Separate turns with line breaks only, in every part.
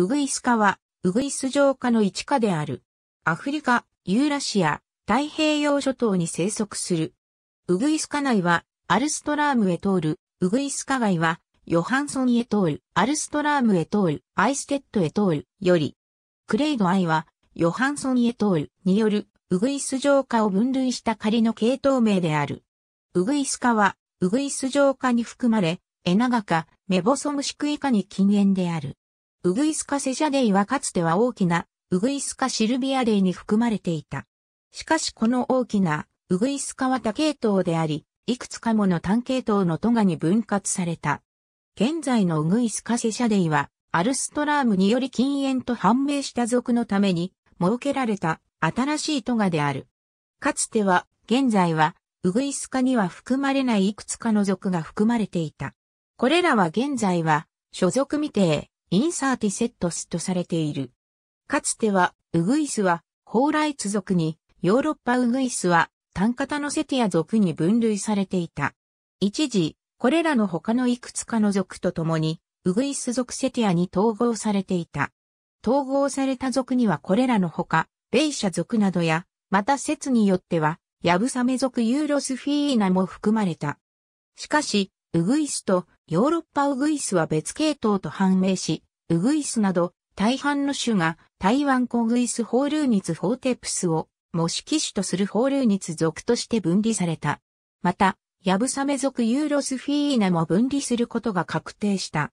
ウグイスカは、ウグイスウカの一家である。アフリカ、ユーラシア、太平洋諸島に生息する。ウグイスカ内は、アルストラームへ通る、ウグイスカ外は、ヨハンソンへ通る、アルストラームへ通る、アイステッドへ通る、より。クレイドアイは、ヨハンソンへ通る、による、ウグイスウカを分類した仮の系統名である。ウグイスカは、ウグイスウカに含まれ、エナガカ、メボソムシクイカに禁煙である。ウグイスカセジャデイはかつては大きなウグイスカシルビアデイに含まれていた。しかしこの大きなウグイスカは多系統であり、いくつかもの単系統のトガに分割された。現在のウグイスカセシャデイは、アルストラームにより禁煙と判明した族のために、設けられた新しいトガである。かつては、現在は、ウグイスカには含まれないいくつかの族が含まれていた。これらは現在は、所属未定、インサーティセットスとされている。かつては、ウグイスは、ライツ族に、ヨーロッパウグイスは、単型のセティア族に分類されていた。一時、これらの他のいくつかの族と共に、ウグイス族セティアに統合されていた。統合された族にはこれらのほか、ベイシャ族などや、また説によっては、ヤブサメ族ユーロスフィーナも含まれた。しかし、ウグイスとヨーロッパウグイスは別系統と判明し、ウグイスなど大半の種が台湾コグイスホールーニツホーテプスを模式種とするホールーニツ属として分離された。また、ヤブサメ属ユーロスフィーナも分離することが確定した。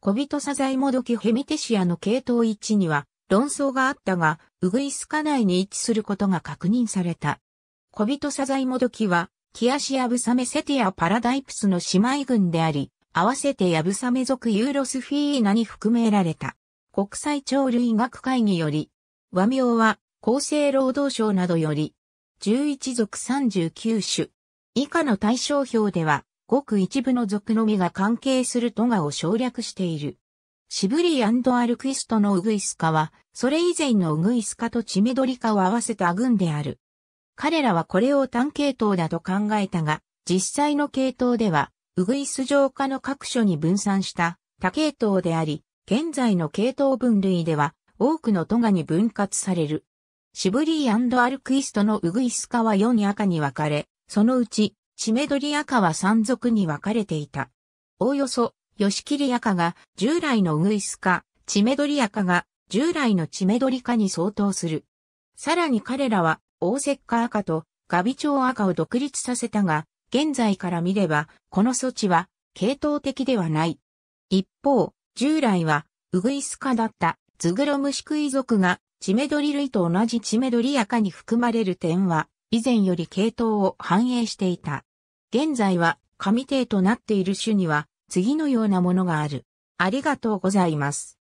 小人サザイモドキヘミテシアの系統致には論争があったが、ウグイス科内に位置することが確認された。小人サザイモドキはキアシヤブサメセティアパラダイプスの姉妹群であり、合わせてヤブサメ族ユーロスフィーナに含められた。国際鳥類学会により、和名は厚生労働省などより、11属39種。以下の対象表では、ごく一部の属のみが関係するトガを省略している。シブリアルクイストのウグイスカは、それ以前のウグイスカとチメドリカを合わせた群である。彼らはこれを単系統だと考えたが、実際の系統では、ウグイス浄化の各所に分散した多系統であり、現在の系統分類では多くのトガに分割される。シブリーアルクイストのウグイス化は4に赤に分かれ、そのうちチメドリアカは3族に分かれていた。おおよそ、ヨシキリアカが従来のウグイスカ、チメドリアカが従来のチメドリカに相当する。さらに彼らは大石化赤とガビウ赤を独立させたが、現在から見れば、この措置は、系統的ではない。一方、従来は、ウグイス科だったズグロムシクイ族が、チメドリ類と同じチメドリ赤に含まれる点は、以前より系統を反映していた。現在は、神帝となっている種には、次のようなものがある。ありがとうございます。